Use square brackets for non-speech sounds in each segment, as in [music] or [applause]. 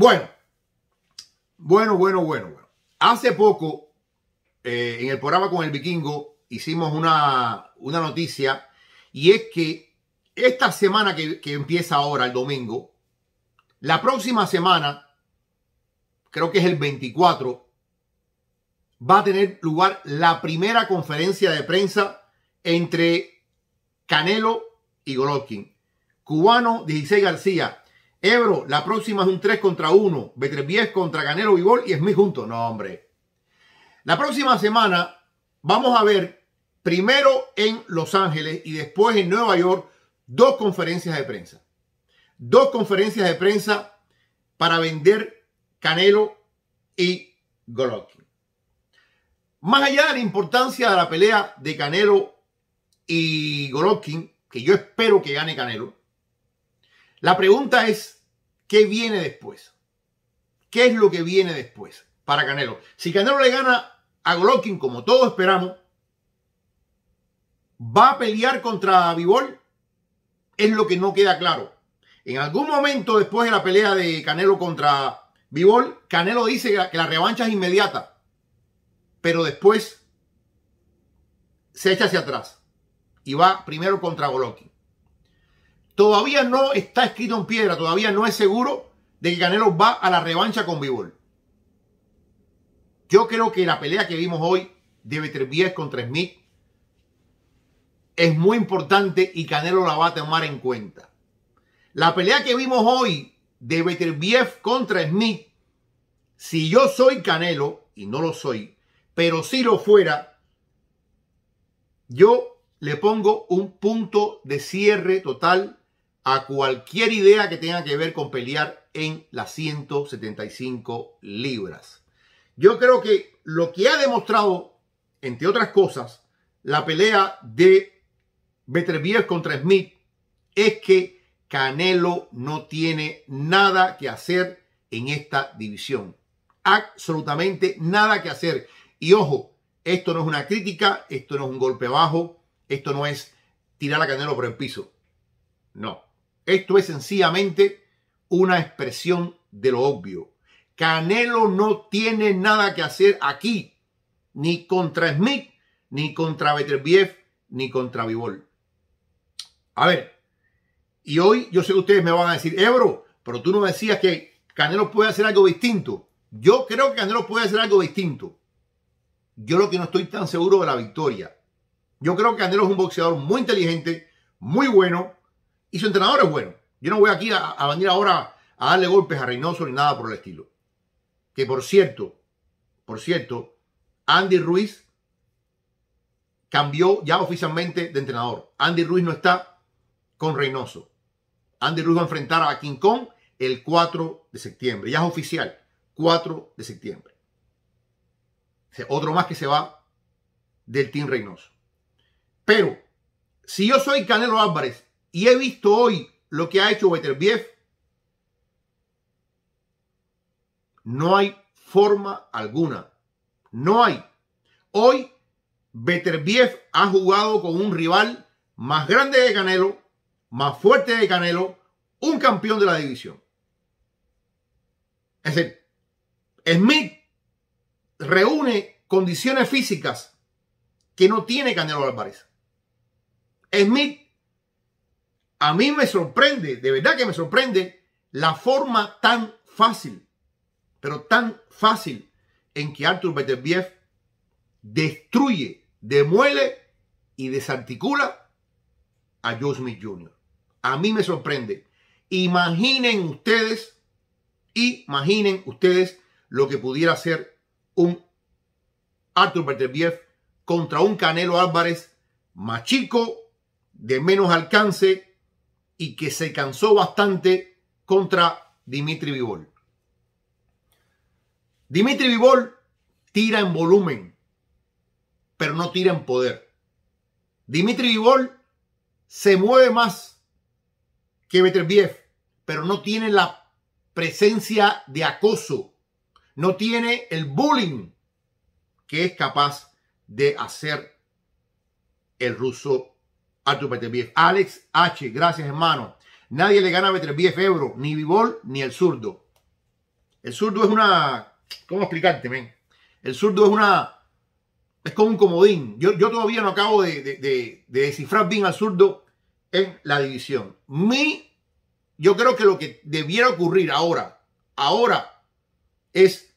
Bueno, bueno, bueno, bueno, Hace poco, eh, en el programa con el vikingo, hicimos una, noticia y es que esta semana que, empieza ahora, el domingo, la próxima semana, creo que es el 24, va a tener lugar la primera conferencia de prensa entre Canelo y Golovkin. Cubano, 16 García, Ebro, la próxima es un 3 contra 1. Betrepiés contra Canelo gol y Smith junto. No, hombre. La próxima semana vamos a ver primero en Los Ángeles y después en Nueva York dos conferencias de prensa. Dos conferencias de prensa para vender Canelo y Golovkin. Más allá de la importancia de la pelea de Canelo y Golovkin, que yo espero que gane Canelo, la pregunta es, ¿qué viene después? ¿Qué es lo que viene después para Canelo? Si Canelo le gana a Golovkin, como todos esperamos, ¿va a pelear contra Vivol? Es lo que no queda claro. En algún momento después de la pelea de Canelo contra Vivol, Canelo dice que la revancha es inmediata, pero después se echa hacia atrás y va primero contra Golovkin. Todavía no está escrito en piedra, todavía no es seguro de que Canelo va a la revancha con Bivol. Yo creo que la pelea que vimos hoy de Beterbiev contra Smith es muy importante y Canelo la va a tomar en cuenta. La pelea que vimos hoy de Beterbiev contra Smith, si yo soy Canelo, y no lo soy, pero si lo fuera, yo le pongo un punto de cierre total a cualquier idea que tenga que ver con pelear en las 175 libras. Yo creo que lo que ha demostrado, entre otras cosas, la pelea de Beterbiev contra Smith es que Canelo no tiene nada que hacer en esta división. Absolutamente nada que hacer. Y ojo, esto no es una crítica, esto no es un golpe bajo, esto no es tirar a Canelo por el piso. No, esto es sencillamente una expresión de lo obvio. Canelo no tiene nada que hacer aquí, ni contra Smith, ni contra Beterbiev, ni contra Vivol. A ver, y hoy yo sé que ustedes me van a decir, Ebro, pero tú no decías que Canelo puede hacer algo distinto. Yo creo que Canelo puede hacer algo distinto. Yo lo que no estoy tan seguro de la victoria. Yo creo que Canelo es un boxeador muy inteligente, muy bueno, y su entrenador es bueno. Yo no voy aquí a, venir ahora a darle golpes a Reynoso ni nada por el estilo. Que por cierto, por cierto, Andy Ruiz cambió ya oficialmente de entrenador. Andy Ruiz no está con Reynoso. Andy Ruiz va a enfrentar a King Kong el 4 de septiembre. Ya es oficial. 4 de septiembre. otro más que se va del Team Reynoso. Pero si yo soy Canelo Álvarez y he visto hoy lo que ha hecho Beterbiev. No hay forma alguna. No hay. Hoy Beterbiev ha jugado con un rival más grande de Canelo, más fuerte de Canelo, un campeón de la división. Es decir, Smith reúne condiciones físicas que no tiene Canelo Álvarez. Smith a mí me sorprende, de verdad que me sorprende la forma tan fácil, pero tan fácil en que Arthur Beterbiev destruye, demuele y desarticula a Joe Smith Jr. A mí me sorprende. Imaginen ustedes, imaginen ustedes lo que pudiera ser un Arthur Beterbiev contra un Canelo Álvarez más chico, de menos alcance, y que se cansó bastante contra Dimitri Vivol. Dimitri Vivol tira en volumen, pero no tira en poder. Dimitri Vivol se mueve más que Beterbiev, pero no tiene la presencia de acoso, no tiene el bullying que es capaz de hacer el ruso a tu Alex H, gracias hermano. Nadie le gana a BetterBF Euro, ni Vivol, ni el zurdo. El zurdo es una... ¿Cómo explicarte, men? El zurdo es una... Es como un comodín. Yo, todavía no acabo de, de, descifrar bien al zurdo en la división. Mi, yo creo que lo que debiera ocurrir ahora, ahora, es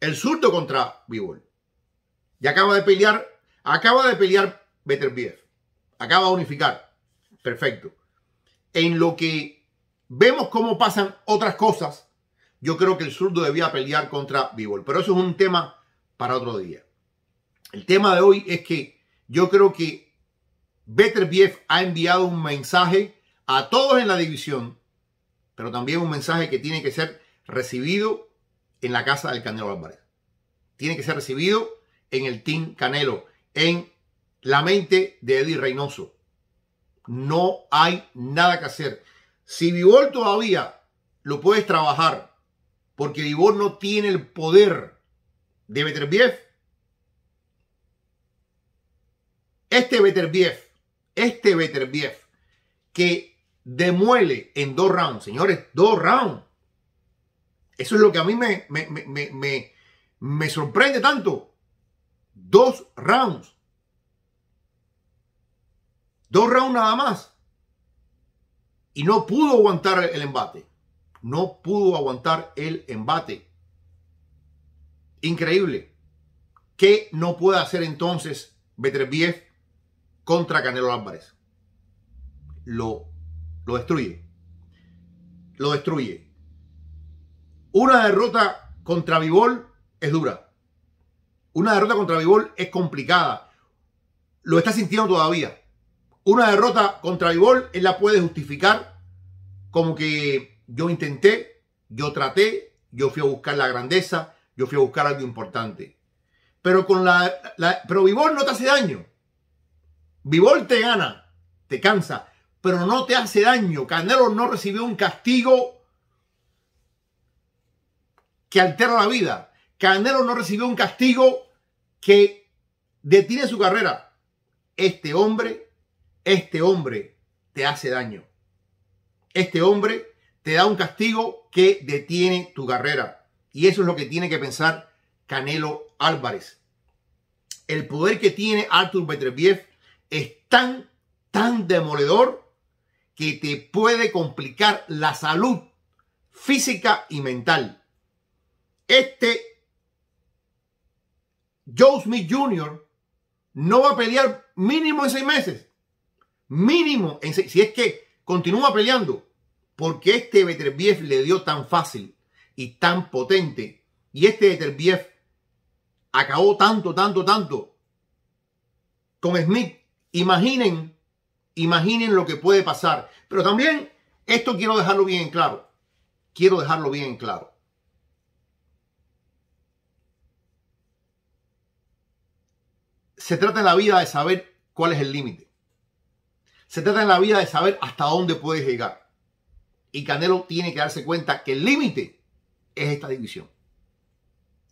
el Zurdo contra Vivol. Y acaba de pelear, acaba de pelear Beterbiev acaba de unificar. Perfecto. En lo que vemos cómo pasan otras cosas, yo creo que el zurdo debía pelear contra Bivol. Pero eso es un tema para otro día. El tema de hoy es que yo creo que Beterbiev ha enviado un mensaje a todos en la división, pero también un mensaje que tiene que ser recibido en la casa del Canelo Álvarez. Tiene que ser recibido en el Team Canelo, en la mente de Eddie Reynoso. No hay nada que hacer. Si Vivol todavía lo puedes trabajar, porque Vivol no tiene el poder de Beterbiev. Este Beterbiev, este Beterbiev, que demuele en dos rounds, señores, dos rounds. Eso es lo que a mí me, me sorprende tanto. Dos rounds. Dos rounds nada más. Y no pudo aguantar el embate. No pudo aguantar el embate. Increíble. ¿Qué no puede hacer entonces Betrebiev contra Canelo Álvarez? Lo, lo destruye. Lo destruye. Una derrota contra Vivol es dura. Una derrota contra Vivol es complicada. Lo está sintiendo todavía. Una derrota contra Ibol, él la puede justificar como que yo intenté, yo traté, yo fui a buscar la grandeza, yo fui a buscar algo importante. Pero con la, pero Vivol no te hace daño. Vivol te gana, te cansa, pero no te hace daño. Canelo no recibió un castigo que altera la vida. Canelo no recibió un castigo que detiene su carrera. Este hombre este hombre te hace daño. Este hombre te da un castigo que detiene tu carrera. Y eso es lo que tiene que pensar Canelo Álvarez. El poder que tiene Arthur Beterbiev es tan, tan demoledor que te puede complicar la salud física y mental. Este Joe Smith Jr. no va a pelear mínimo en seis meses mínimo en si es que continúa peleando, porque este Beterbiev le dio tan fácil y tan potente, y este Beterbiev acabó tanto, tanto, tanto con Smith. Imaginen, imaginen lo que puede pasar. Pero también, esto quiero dejarlo bien claro. Quiero dejarlo bien claro. Se trata en la vida de saber cuál es el límite. Se trata en la vida de saber hasta dónde puedes llegar. Y Canelo tiene que darse cuenta que el límite es esta división.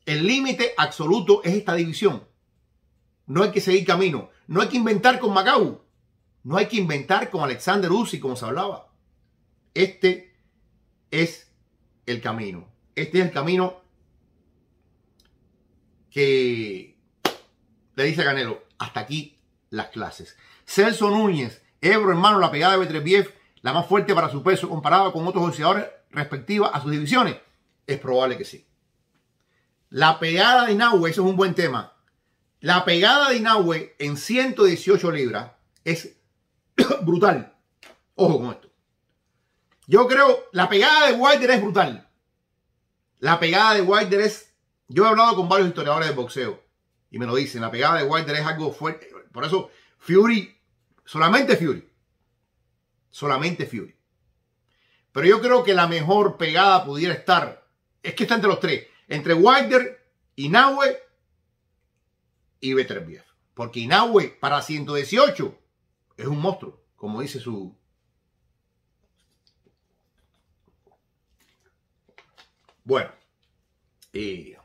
El límite absoluto es esta división. No hay que seguir camino. No hay que inventar con Macau. No hay que inventar con Alexander Uzi, como se hablaba. Este es el camino. Este es el camino que le dice Canelo. Hasta aquí las clases. Celso Núñez Ebro, hermano, la pegada de Betrebiev, la más fuerte para su peso comparada con otros boxeadores respectivas a sus divisiones? Es probable que sí. La pegada de Inahue, eso es un buen tema. La pegada de Inahue en 118 libras es [coughs] brutal. Ojo con esto. Yo creo, la pegada de Wilder es brutal. La pegada de Wilder es, yo he hablado con varios historiadores de boxeo y me lo dicen, la pegada de Wilder es algo fuerte. Por eso Fury Solamente Fury. Solamente Fury. Pero yo creo que la mejor pegada pudiera estar. Es que está entre los tres. Entre Wilder, Inoue y Beterbiev. Porque Inaue para 118 es un monstruo, como dice su. Bueno. Eh,